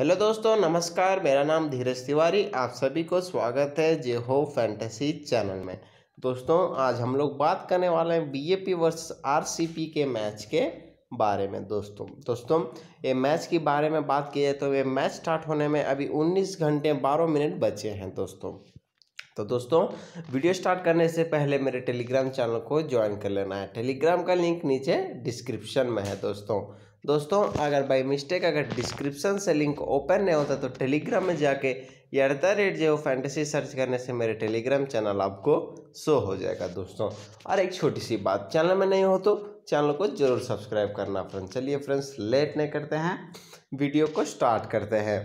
hello दोस्तों नमस्कार मेरा नाम धीरज तिवारी आप सभी को स्वागत है जे हो फैंटेसी चैनल में दोस्तों आज हम लोग बात करने वाले हैं बीजेपी वर्सेस आरसीपी के मैच के बारे में दोस्तों दोस्तों ये मैच के बारे में बात की जाए तो ये मैच स्टार्ट होने में अभी 19 घंटे 12 मिनट बचे हैं दोस्तों तो दोस्तों वीडियो स्टार्ट करने से पहले मेरे टेलीग्राम चैनल को ज्वाइन कर लेना है टेलीग्राम का लिंक नीचे डिस्क्रिप्शन में है दोस्तों दोस्तों अगर बाई मिस्टेक अगर डिस्क्रिप्शन से लिंक ओपन नहीं होता तो टेलीग्राम में जाके एट द रेट जो फैंटेसी सर्च करने से मेरे टेलीग्राम चैनल आपको शो हो जाएगा दोस्तों और एक छोटी सी बात चैनल में नहीं हो तो चैनल को जरूर सब्सक्राइब करना फ्रेंड्स चलिए फ्रेंड्स लेट नहीं करते हैं वीडियो को स्टार्ट करते हैं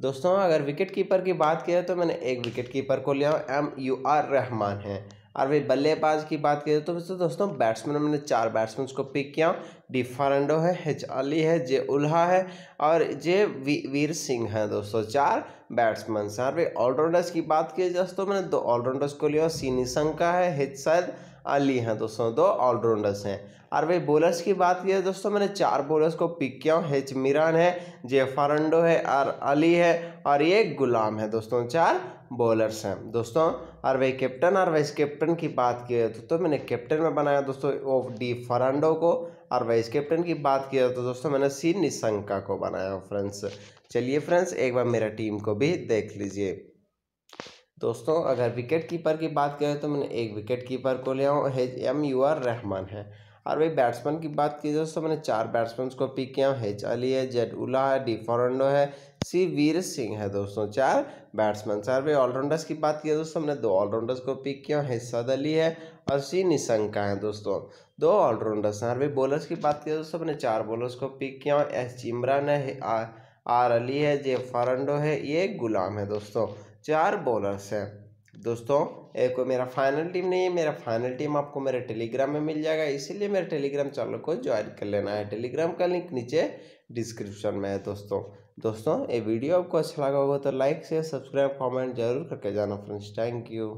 दोस्तों अगर विकेट कीपर की बात करें तो मैंने एक विकेट कीपर को लिया एम यू आर रहमान है और वही बल्लेबाज की बात करें तो दोस्तों दोस्तों बैट्समैन मैंने चार बैट्समैन को पिक किया डी फरेंडो है हेच अली है जे उल्हा है और जे वी, वीर सिंह है दोस्तों चार बैट्समैन हैं और वही ऑलराउंडर्स की बात की दोस्तों मैंने दो ऑलराउंडर्स को लिया सीनी संका है हेच सैद अली हैं दोस्तों दो ऑलराउंडर्स हैं और वही बॉलर्स की बात की है दोस्तों मैंने चार बॉलर्स को पिक किया हूँ हेच मिरान है जेफारंडो है और अली है और ये गुलाम है दोस्तों चार बॉलर्स हैं दोस्तों और वही कैप्टन और वाइस कैप्टन की बात की है तो, तो, मैंने कैप्टन में बनाया दोस्तों ऑफ डी फरांडो को और वाइस कैप्टन की बात की तो दोस्तों मैंने सी निशंका को बनाया फ्रेंड्स चलिए फ्रेंड्स एक बार मेरा टीम को भी देख लीजिए दोस्तों अगर विकेट कीपर की बात करें तो मैंने एक विकेट कीपर को लिया हूँ हेज एम यू आर रहमान है और भाई बैट्समैन की बात की दोस्तों मैंने चार बैट्समैन को पिक किया हूँ हेज अली है जेड उला है डी फॉरडो है सी वीर सिंह है दोस्तों चार बैट्समैन सर भाई ऑलराउंडर्स की बात की दोस्तों मैंने दो ऑलराउंडर्स को पिक किया हूँ सद अली है और सी निशंका है दोस्तों दो ऑलराउंडर्स हैं और भाई बॉलर्स की बात की दोस्तों मैंने चार बॉलर्स को पिक किया हूँ एस इमरान है आर अली है जे फॉरडो है ये गुलाम है दोस्तों चार बॉलर्स हैं दोस्तों एक कोई मेरा फाइनल टीम नहीं है मेरा फाइनल टीम आपको मेरे टेलीग्राम में मिल जाएगा इसीलिए मेरे टेलीग्राम चैनल को ज्वाइन कर लेना है टेलीग्राम का लिंक नीचे डिस्क्रिप्शन में है दोस्तों दोस्तों ये वीडियो आपको अच्छा लगा होगा तो लाइक शेयर सब्सक्राइब कमेंट जरूर करके जाना फ्रेंड्स थैंक यू